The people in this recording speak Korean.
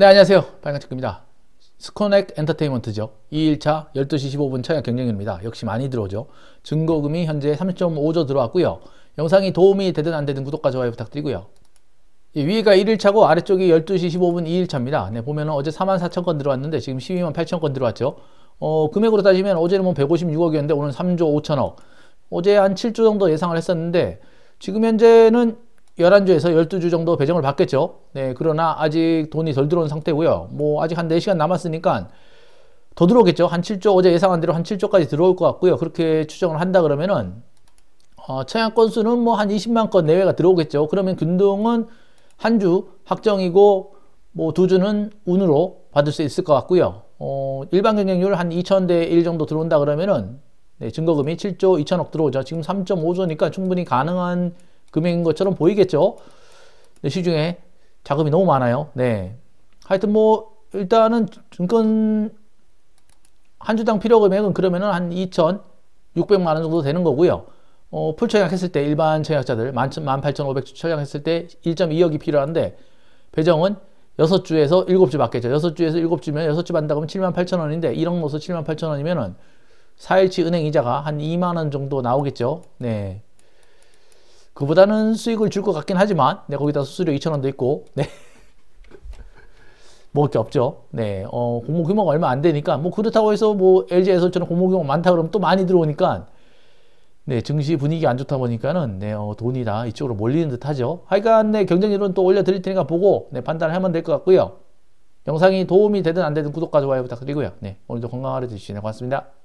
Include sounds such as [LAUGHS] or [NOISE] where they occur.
네, 안녕하세요. 빨간체입니다 스코넥 엔터테인먼트죠. 2일차 12시 15분 차량 경쟁입니다 역시 많이 들어오죠. 증거금이 현재 3.5조 들어왔고요. 영상이 도움이 되든 안 되든 구독과 좋아요 부탁드리고요. 예, 위가 1일차고 아래쪽이 12시 15분 2일차입니다. 네, 보면 어제 4만 4천 건 들어왔는데 지금 12만 8천 건 들어왔죠. 어, 금액으로 따지면 어제는 뭐 156억이었는데 오늘 3조 5천억. 어제 한 7조 정도 예상을 했었는데 지금 현재는 1 1 주에서 1 2주 정도 배정을 받겠죠. 네, 그러나 아직 돈이 덜 들어온 상태고요. 뭐 아직 한4시간 남았으니까 더 들어오겠죠. 한 7조 어제 예상한 대로 한 7조까지 들어올 것 같고요. 그렇게 추정을 한다 그러면은 어, 청약 건수는 뭐 한 20만 건 내외가 들어오겠죠. 그러면 균등은 한 주 확정이고 뭐 두 주는 운으로 받을 수 있을 것 같고요. 어, 일반 경쟁률 한 2천대 1 정도 들어온다 그러면은 네, 증거금이 7조 2천억 들어오죠. 지금 3.5조니까 충분히 가능한 금액인 것처럼 보이겠죠. 근 시중에 자금이 너무 많아요. 네. 하여튼 뭐 일단은 증권 한 주당 필요 금액은 그러면은 한 2,600만 원 정도 되는 거고요. 어, 풀 청약했을 때 일반 청약자들 18,500주 청약했을 때 1.2억이 필요한데 배정은 6주에서 7주 받겠죠. 6주에서 7주면 6주 받는다고 하면 7만 8천 원인데 1억 넣어서 7만 8천 원이면은 4일치 은행 이자가 한 2만 원 정도 나오겠죠. 네. 그보다는 수익을 줄 것 같긴 하지만 네, 거기다 수수료 2천원도 있고 네. [LAUGHS] 먹을 게 없죠. 네, 어, 공모 규모가 얼마 안 되니까 뭐 그렇다고 해서 뭐 LG에서처럼 공모 규모 많다 그러면 또 많이 들어오니까 네, 증시 분위기 안 좋다 보니까는 네, 어, 돈이 다 이쪽으로 몰리는 듯하죠. 하여간 네, 경쟁률은 또 올려드릴 테니까 보고 네, 판단하면 을될것 같고요. 영상이 도움이 되든 안 되든 구독과 좋아요 부탁드리고요. 네, 오늘도 건강하루 되시시네 고맙습니다.